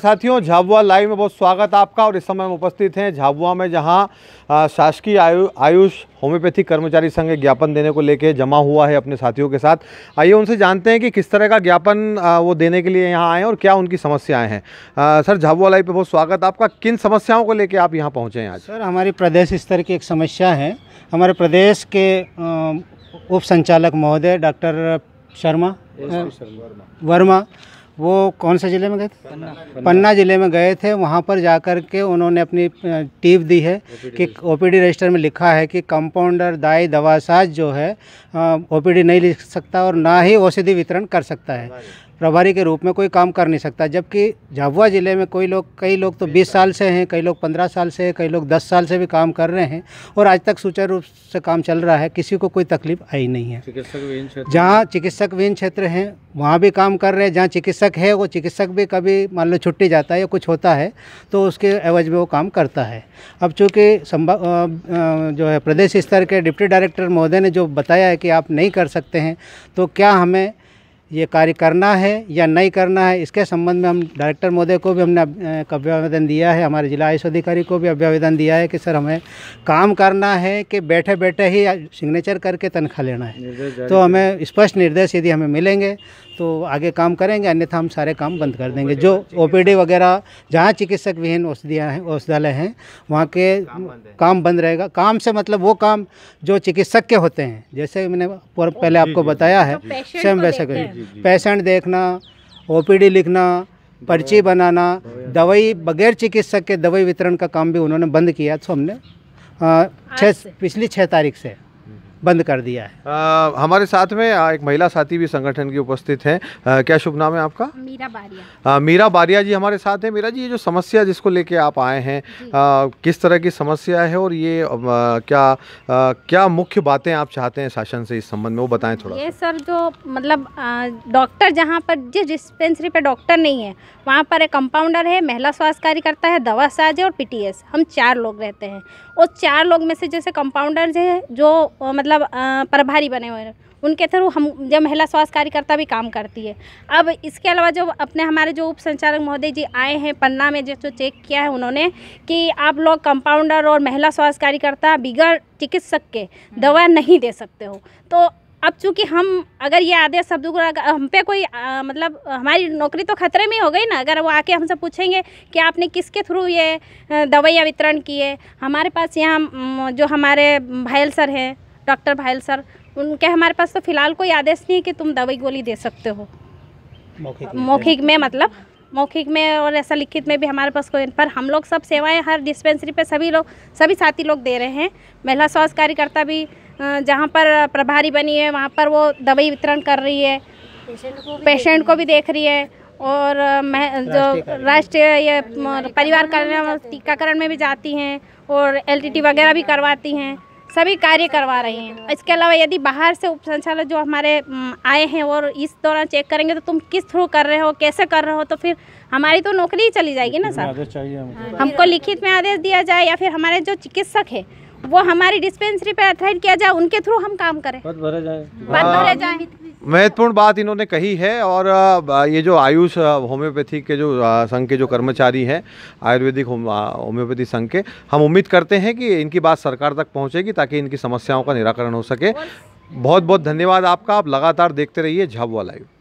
साथियों झाबुआ लाइव में बहुत स्वागत आपका और इस समय हम उपस्थित हैं झाबुआ में जहां शासकीय आयु आयुष होम्योपैथी कर्मचारी संघ ज्ञापन देने को लेकर जमा हुआ है अपने साथियों के साथ आइए उनसे जानते हैं कि किस तरह का ज्ञापन वो देने के लिए यहाँ आए और क्या उनकी समस्याएं हैं सर झाबुआ लाइव पर बहुत स्वागत आपका किन समस्याओं को लेकर आप यहाँ पहुँचे हैं आज सर हमारी प्रदेश स्तर की एक समस्या है हमारे प्रदेश के उप संचालक महोदय डॉक्टर शर्मा वर्मा वो कौन से ज़िले में गए थे पन्ना पन्ना ज़िले में गए थे वहाँ पर जाकर के उन्होंने अपनी टीप दी है कि ओपीडी रजिस्टर में लिखा है कि कंपाउंडर दाई दवासाज जो है ओपीडी नहीं लिख सकता और ना ही औषधि वितरण कर सकता है प्रभारी के रूप में कोई काम कर नहीं सकता जबकि झाबुआ ज़िले में कोई लोग कई लोग तो 20 साल से हैं कई लोग 15 साल से हैं कई लोग 10 साल से भी काम कर रहे हैं और आज तक सुचारू रूप से काम चल रहा है किसी को कोई तकलीफ आई नहीं है जहाँ चिकित्सक विहीन क्षेत्र हैं वहाँ भी काम कर रहे हैं जहाँ चिकित्सक है वो चिकित्सक भी कभी मान लो छुट्टी जाता है या कुछ होता है तो उसके एवज में वो काम करता है अब चूँकि जो है प्रदेश स्तर के डिप्टी डायरेक्टर महोदय ने जो बताया है कि आप नहीं कर सकते हैं तो क्या हमें ये कार्य करना है या नहीं करना है इसके संबंध में हम डायरेक्टर महोदय को भी हमने अभ्यावेदन दिया है हमारे जिला आयुष अधिकारी को भी अभ्यावेदन दिया है कि सर हमें काम करना है कि बैठे बैठे ही सिग्नेचर करके तनख्वाह लेना है तो हमें स्पष्ट निर्देश यदि हमें मिलेंगे तो आगे काम करेंगे अन्यथा हम सारे काम बंद कर देंगे जो ओ वगैरह जहाँ चिकित्सक विहीन औषधियाँ हैं औषधालय हैं वहाँ के काम बंद, रहेगा काम से मतलब वो काम जो चिकित्सक के होते हैं जैसे मैंने पहले आपको बताया है सेम वैसे करेंगे पेशेंट देखना ओपीडी लिखना पर्ची बनाना दवाई बगैर चिकित्सक के दवाई वितरण का काम भी उन्होंने बंद किया तो हमने छः पिछली छः तारीख से बंद कर दिया है आ, हमारे साथ में एक महिला साथी भी संगठन की उपस्थित हैं क्या शुभ नाम है आपका मीरा बारिया आ, मीरा बारिया जी हमारे साथ हैं मीरा जी ये जो समस्या जिसको लेके आप आए हैं किस तरह की समस्या है और ये क्या क्या मुख्य बातें आप चाहते हैं शासन से इस संबंध में वो बताएं थोड़ा ये सर जो मतलब डॉक्टर जहाँ पर जिस डिस्पेंसरी पर डॉक्टर नहीं है वहाँ पर एक कंपाउंडर है महिला स्वास्थ्य कार्यकर्ता है दवा साज है और पी हम चार लोग रहते हैं और चार लोग में से जैसे कंपाउंडर है जो मतलब मतलब प्रभारी बने हुए हैं उनके थ्रू हम जब महिला स्वास्थ्य कार्यकर्ता भी काम करती है अब इसके अलावा जो अपने हमारे जो उप संचालक महोदय जी आए हैं पन्ना में जो चेक किया है उन्होंने कि आप लोग कंपाउंडर और महिला स्वास्थ्य कार्यकर्ता बिगर चिकित्सक के दवा नहीं दे सकते हो तो अब चूंकि हम अगर ये आदेश शब्द हम पे कोई आ, मतलब हमारी नौकरी तो खतरे में हो गई ना अगर वो आके हमसे पूछेंगे कि आपने किसके थ्रू ये दवाइयाँ वितरण की है हमारे पास यहाँ जो हमारे भायल सर हैं डॉक्टर भायल सर उनके हमारे पास तो फिलहाल कोई आदेश नहीं है कि तुम दवाई गोली दे सकते हो मौखिक, में मतलब मौखिक में और ऐसा लिखित में भी हमारे पास कोई पर हम लोग सब सेवाएं हर डिस्पेंसरी पे सभी लोग सभी साथी लोग दे रहे हैं महिला स्वास्थ्य कार्यकर्ता भी जहाँ पर प्रभारी बनी है वहाँ पर वो दवाई वितरण कर रही है पेशेंट को भी देख रही है और जो राष्ट्रीय परिवार कल्याण टीकाकरण में भी जाती हैं और एलटीटी वगैरह भी करवाती हैं सभी कार्य करवा रहे हैं इसके अलावा यदि बाहर से उप संचालक जो हमारे आए हैं और इस दौरान चेक करेंगे तो तुम किस थ्रू कर रहे हो कैसे कर रहे हो तो फिर हमारी तो नौकरी ही चली जाएगी ना सर हाँ, हमको लिखित में आदेश दिया जाए या फिर हमारे जो चिकित्सक है वो हमारी डिस्पेंसरी पर अथॉराइज किया जाए उनके थ्रू हम काम करें पद भरे जाए भरे हाँ। जाए महत्वपूर्ण बात इन्होंने कही है और ये जो आयुष होम्योपैथी के जो संघ के जो कर्मचारी हैं आयुर्वेदिक होम्योपैथी संघ के हम उम्मीद करते हैं कि इनकी बात सरकार तक पहुंचेगी ताकि इनकी समस्याओं का निराकरण हो सके बहुत बहुत धन्यवाद आपका आप लगातार देखते रहिए झाबुआ लाइव